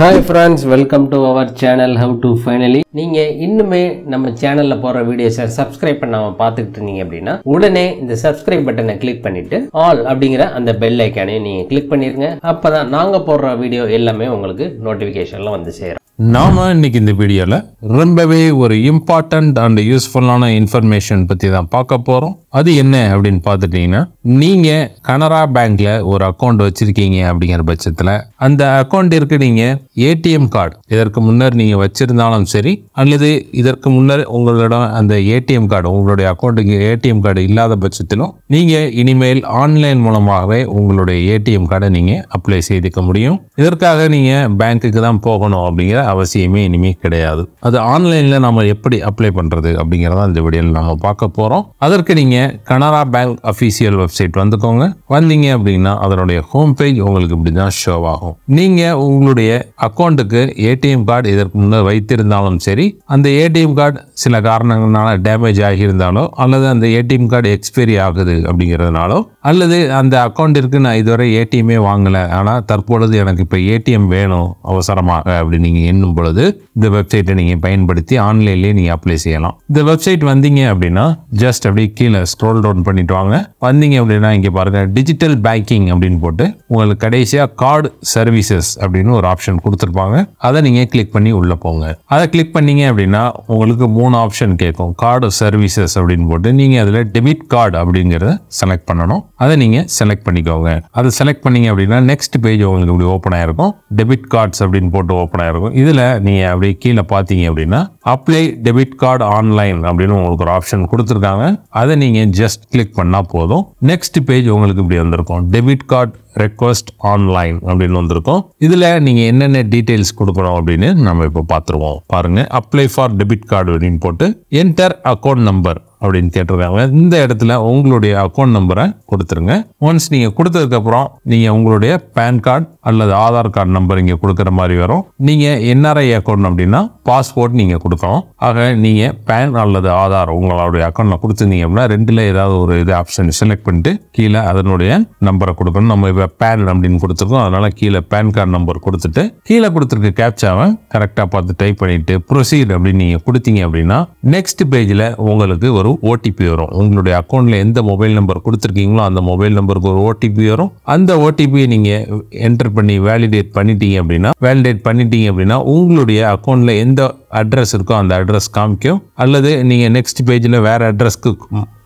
hi friends welcome to our channel how to finally நீங்கள் இன்னுமே நம்ம சேனலில் போகிற வீடியோஸை சப்ஸ்கிரைப் பண்ணாமல் பார்த்துக்கிட்டு இருந்தீங்க அப்படின்னா உடனே இந்த சப்ஸ்கிரைப் பட்டனை கிளிக் பண்ணிவிட்டு ஆல் அப்படிங்கிற அந்த பெல் ஐக்கானையும் நீங்கள் கிளிக் பண்ணிடுங்க அப்போ தான் நாங்கள் போடுற வீடியோ எல்லாமே உங்களுக்கு நோட்டிஃபிகேஷனில் வந்து சேரும் நாம் இன்றைக்கி இந்த வீடியோவில் ரொம்பவே ஒரு இம்பார்ட்டண்ட் அண்ட் யூஸ்ஃபுல்லான இன்ஃபர்மேஷன் பற்றி தான் பார்க்க போகிறோம் அது என்ன அப்படின்னு பார்த்துட்டிங்கன்னா நீங்கள் கனரா பேங்க்கில் ஒரு அக்கௌண்ட் வச்சுருக்கீங்க அப்படிங்கிற பட்சத்தில் அந்த அக்கௌண்ட் இருக்கு நீங்கள் ஏடிஎம் கார்டு இதற்கு முன்னர் நீங்கள் வச்சுருந்தாலும் சரி அல்லது இதற்கு முன்னர் உங்களிடம் அந்த ஏடிஎம் கார்டு உங்களுடைய அக்கௌண்ட்டுக்கு ஏடிஎம் கார்டு இல்லாத பட்சத்திலும் நீங்கள் இனிமேல் ஆன்லைன் மூலமாகவே உங்களுடைய ஏடிஎம் கார்டை நீங்கள் அப்ளை செய்துக்க முடியும் இதற்காக நீங்கள் பேங்க்குக்கு தான் போகணும் அப்படிங்கிற அவசியமே இனிமேல் கிடையாது அது ஆன்லைனில் நம்ம எப்படி அப்ளை பண்ணுறது அப்படிங்கிறத இந்த வீடியோவில் நாங்கள் பார்க்க போகிறோம் அதற்கு நீங்கள் கனரா பேங்க் அஃபீஷியல் வெப்சைட் வந்துக்கோங்க வந்தீங்க அப்படின்னா அதனுடைய ஹோம் பேஜ் உங்களுக்கு இப்படி தான் ஷோ ஆகும் நீங்கள் உங்களுடைய அக்கௌண்ட்டுக்கு ஏடிஎம் கார்டு இதற்கு முன்னே வைத்திருந்தாலும் சரி அந்த ஏடிஎம் கார்டு சில காரணங்களால டேமேஜ் ஆகியிருந்தாலோ அல்லது அந்த ஏடிஎம் கார்டு எக்ஸ்பைரி ஆகுது அப்படிங்கிறதுனாலோ அல்லது அந்த அக்கௌண்ட்டிற்கு நான் இதுவரை ஏடிஎம்மே வாங்கலை ஆனால் தற்பொழுது எனக்கு இப்போ ஏடிஎம் வேணும் அவசரமாக அப்படின்னு நீங்கள் வேணும் பொழுது இந்த வெப்சைட்டை நீங்கள் பயன்படுத்தி ஆன்லைன்லேயே நீங்கள் அப்ளை செய்யலாம் இந்த வெப்சைட் வந்தீங்க அப்படின்னா ஜஸ்ட் அப்படியே கீழே ஸ்க்ரோல் டவுன் பண்ணிட்டு வாங்க வந்தீங்க அப்படின்னா இங்கே பாருங்கள் டிஜிட்டல் பேங்கிங் அப்படின்னு போட்டு உங்களுக்கு கடைசியாக கார்டு சர்வீசஸ் அப்படின்னு ஒரு ஆப்ஷன் கொடுத்துருப்பாங்க அதை நீங்கள் கிளிக் பண்ணி உள்ளே போங்க அதை கிளிக் பண்ணீங்க அப்படின்னா உங்களுக்கு மூணு ஆப்ஷன் கேட்கும் கார்டு சர்வீசஸ் அப்படின்னு போட்டு நீங்கள் அதில் டெபிட் கார்டு அப்படிங்கிறத செலக்ட் பண்ணணும் அதை நீங்கள் செலக்ட் பண்ணிக்கோங்க அதை செலக்ட் பண்ணீங்க அப்படின்னா நெக்ஸ்ட் பேஜ் உங்களுக்கு இப்படி ஓப்பன் ஆயிருக்கும் டெபிட் கார்ட்ஸ் அப்படின்னு போட்டு ஓப்பன் ஆயிருக்கும் இதில் நீங்கள் அப்படியே கீழே பார்த்தீங்க அப்படின்னா அப்ளை டெபிட் கார்டு ஆன்லைன் அப்படின்னு உங்களுக்கு ஒரு ஆப்ஷன் கொடுத்துருக்காங்க அதை நீங்கள் ஜஸ்ட் கிளிக் பண்ணால் போதும் நெக்ஸ்ட் பேஜ் உங்களுக்கு இப்படி வந்திருக்கும் டெபிட் கார்டு ரெக்வஸ்ட் ஆன்லைன் அப்படின்னு வந்திருக்கும் இதில் நீங்கள் என்னென்ன டீட்டெயில்ஸ் கொடுக்கணும் அப்படின்னு நம்ம இப்போ பார்த்துருவோம் பாருங்கள் அப்ளை ஃபார் டெபிட் கார்டு அப்படின்னு போட்டு என்டர் அக்கௌண்ட் நம்பர் அப்படின்னு கேட்டிருக்காங்க இந்த இடத்துல உங்களுடைய அக்கௌண்ட் நம்பரை கொடுத்துருங்க ஒன்ஸ் நீங்கள் கொடுத்ததுக்கப்புறம் நீங்கள் உங்களுடைய பேன் கார்டு அல்லது ஆதார் கார்டு நம்பர் இங்கே கொடுக்குற மாதிரி வரும் நீங்கள் என்ஆர்ஐ அக்கௌண்ட் அப்படின்னா பாஸ்போர்ட் நீங்கள் கொடுத்தோம் ஆக நீங்கள் பேன் அல்லது ஆதார் உங்களுடைய அக்கௌண்ட்டில் கொடுத்துருந்தீங்க அப்படின்னா ரெண்டில் ஏதாவது ஒரு இது ஆப்ஷன் செலக்ட் பண்ணிட்டு கீழே அதனுடைய நம்பரை கொடுக்கணும் நம்ம இப்போ பேன் அப்படின்னு கொடுத்துருக்கோம் அதனால் கீழே பேன் கார்டு நம்பர் கொடுத்துட்டு கீழே கொடுத்துருக்க கேப்சாவை கரெக்டாக பார்த்து டைப் பண்ணிவிட்டு ப்ரொசீட் அப்படின்னு நீங்கள் கொடுத்தீங்க அப்படின்னா நெக்ஸ்ட் பேஜில் உங்களுக்கு ஒரு ஓடிபி வரும் உங்களுடைய அக்கௌண்ட்டில் எந்த மொபைல் நம்பர் கொடுத்துருக்கீங்களோ அந்த மொபைல் நம்பருக்கு ஒரு ஓடிபி வரும் அந்த ஓடிபியை நீங்கள் என்டர் பண்ணி வேலிடேட் பண்ணிட்டீங்க அப்படின்னா வேலிடேட் பண்ணிட்டீங்க அப்படின்னா உங்களுடைய அக்கௌண்ட்டில் எந்த அட்ரஸ் இருக்கோ அந்த அட்ரஸ் காமிக்கும் அல்லது நீங்கள் நெக்ஸ்ட் பேஜில் வேறு அட்ரஸ்க்கு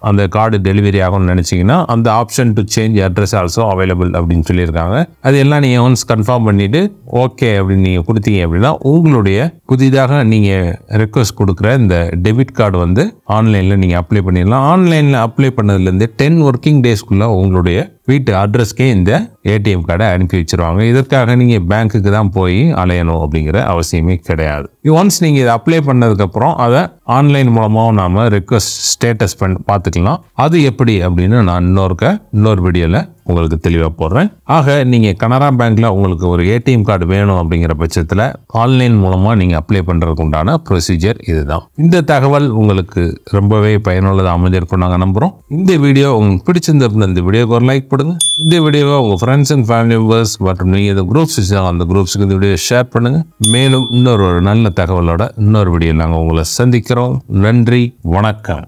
அந்த கார்டு டெலிவரி ஆகும்னு நினச்சிங்கன்னா அந்த option to change address also available அப்படின்னு சொல்லியிருக்காங்க அது எல்லாம் நீங்கள் ஒன்ஸ் கன்ஃபார்ம் பண்ணிவிட்டு ஓகே அப்படின்னு நீங்கள் கொடுத்தீங்க அப்படின்னா உங்களுடைய புதிதாக நீங்கள் ரெக்வஸ்ட் கொடுக்குற இந்த டெபிட் கார்டு வந்து ஆன்லைனில் நீங்கள் அப்ளை பண்ணிடலாம் ஆன்லைனில் அப்ளை பண்ணதுலேருந்து டென் ஒர்க்கிங் டேஸ்க்குள்ளே உங்களுடைய வீட்டு அட்ரஸ்க்கே இந்த ஏடிஎம் கார்டை அனுப்பி வச்சுருவாங்க இதற்காக நீங்கள் பேங்க்குக்கு தான் போய் அலையணும் அப்படிங்கிற அவசியமே கிடையாது ஒன்ஸ் நீங்கள் இதை அப்ளை பண்ணதுக்கப்புறம் அதை ஆன்லைன் மூலமாக நாம் ரெக்வஸ்ட் ஸ்டேட்டஸ் பண்ணி பார்த்துக்கலாம் அது எப்படி அப்படின்னு நான் இன்னொருக்க இன்னொரு வீடியோவில் உங்களுக்கு தெளிவாக போடுறேன் ஆக நீங்கள் கனரா பேங்க்கில் உங்களுக்கு ஒரு ஏடிஎம் கார்டு வேணும் அப்படிங்கிற பட்சத்தில் ஆன்லைன் மூலமாக நீங்கள் அப்ளை பண்ணுறதுக்கு உண்டான ப்ரொசீஜர் இதுதான் இந்த தகவல் உங்களுக்கு ரொம்பவே பயனுள்ளதாக அமைஞ்சிருக்கும் நாங்கள் நம்புகிறோம் இந்த வீடியோ உங்களுக்கு பிடிச்சிருந்திருந்த இந்த வீடியோக்கு ஒரு லைக் பண்ணுங்கள் இந்த வீடியோவை உங்கள் ஃப்ரெண்ட்ஸ் அண்ட் ஃபேமிலி மெம்பர்ஸ் மற்றும் நீங்கள் இந்த குரூப்ஸ் அந்த குரூப்ஸுக்கு இந்த வீடியோ ஷேர் பண்ணுங்கள் மேலும் இன்னொரு ஒரு நல்ல தகவலோட இன்னொரு வீடியோ நாங்கள் உங்களை சந்திக்கிறோம் நன்றி வணக்கம்